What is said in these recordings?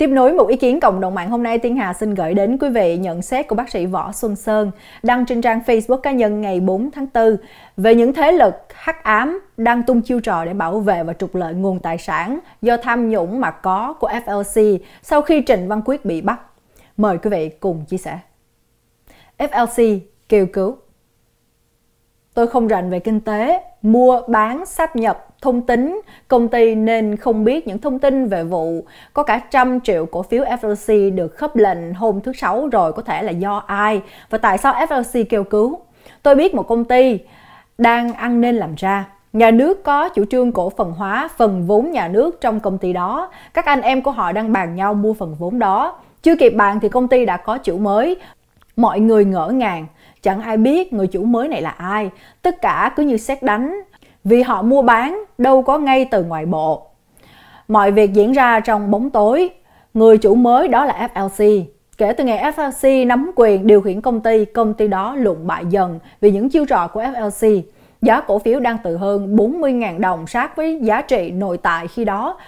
Tiếp nối một ý kiến cộng đồng mạng hôm nay, Tiên Hà xin gửi đến quý vị nhận xét của bác sĩ Võ Xuân Sơn đăng trên trang Facebook cá nhân ngày 4 tháng 4 về những thế lực hắc ám đang tung chiêu trò để bảo vệ và trục lợi nguồn tài sản do tham nhũng mà có của FLC sau khi Trịnh Văn Quyết bị bắt. Mời quý vị cùng chia sẻ. FLC kêu cứu. Tôi không rành về kinh tế, mua, bán, sáp nhập thông tính, công ty nên không biết những thông tin về vụ có cả trăm triệu cổ phiếu FLC được khớp lệnh hôm thứ Sáu rồi có thể là do ai và tại sao FLC kêu cứu. Tôi biết một công ty đang ăn nên làm ra. Nhà nước có chủ trương cổ phần hóa phần vốn nhà nước trong công ty đó. Các anh em của họ đang bàn nhau mua phần vốn đó. Chưa kịp bàn thì công ty đã có chủ mới. Mọi người ngỡ ngàng, chẳng ai biết người chủ mới này là ai. Tất cả cứ như xét đánh, vì họ mua bán đâu có ngay từ ngoài bộ. Mọi việc diễn ra trong bóng tối, người chủ mới đó là FLC. Kể từ ngày FLC nắm quyền điều khiển công ty, công ty đó lụng bại dần vì những chiêu trò của FLC. Giá cổ phiếu đang từ hơn 40.000 đồng sát với giá trị nội tại khi đó,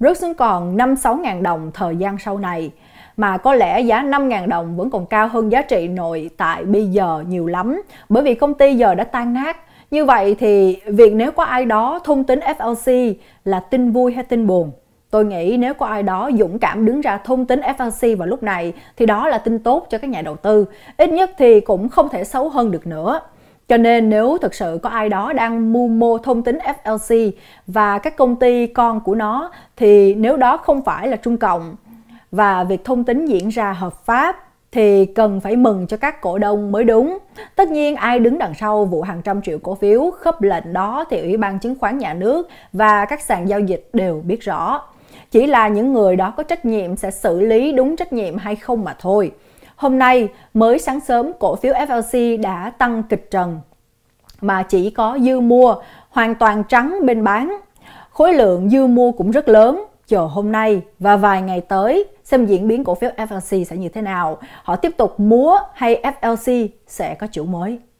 rớt xuống còn 5-6.000 đồng thời gian sau này. Mà có lẽ giá 5.000 đồng vẫn còn cao hơn giá trị nội tại bây giờ nhiều lắm, bởi vì công ty giờ đã tan nát, như vậy thì việc nếu có ai đó thông tính FLC là tin vui hay tin buồn? Tôi nghĩ nếu có ai đó dũng cảm đứng ra thông tính FLC vào lúc này thì đó là tin tốt cho các nhà đầu tư. Ít nhất thì cũng không thể xấu hơn được nữa. Cho nên nếu thực sự có ai đó đang mưu mô thông tính FLC và các công ty con của nó thì nếu đó không phải là Trung Cộng và việc thông tính diễn ra hợp pháp thì cần phải mừng cho các cổ đông mới đúng. Tất nhiên ai đứng đằng sau vụ hàng trăm triệu cổ phiếu khớp lệnh đó thì Ủy ban chứng khoán nhà nước và các sàn giao dịch đều biết rõ. Chỉ là những người đó có trách nhiệm sẽ xử lý đúng trách nhiệm hay không mà thôi. Hôm nay mới sáng sớm cổ phiếu FLC đã tăng kịch trần mà chỉ có dư mua hoàn toàn trắng bên bán. Khối lượng dư mua cũng rất lớn, chờ hôm nay và vài ngày tới xem diễn biến cổ phiếu FLC sẽ như thế nào. Họ tiếp tục múa hay FLC sẽ có chủ mới?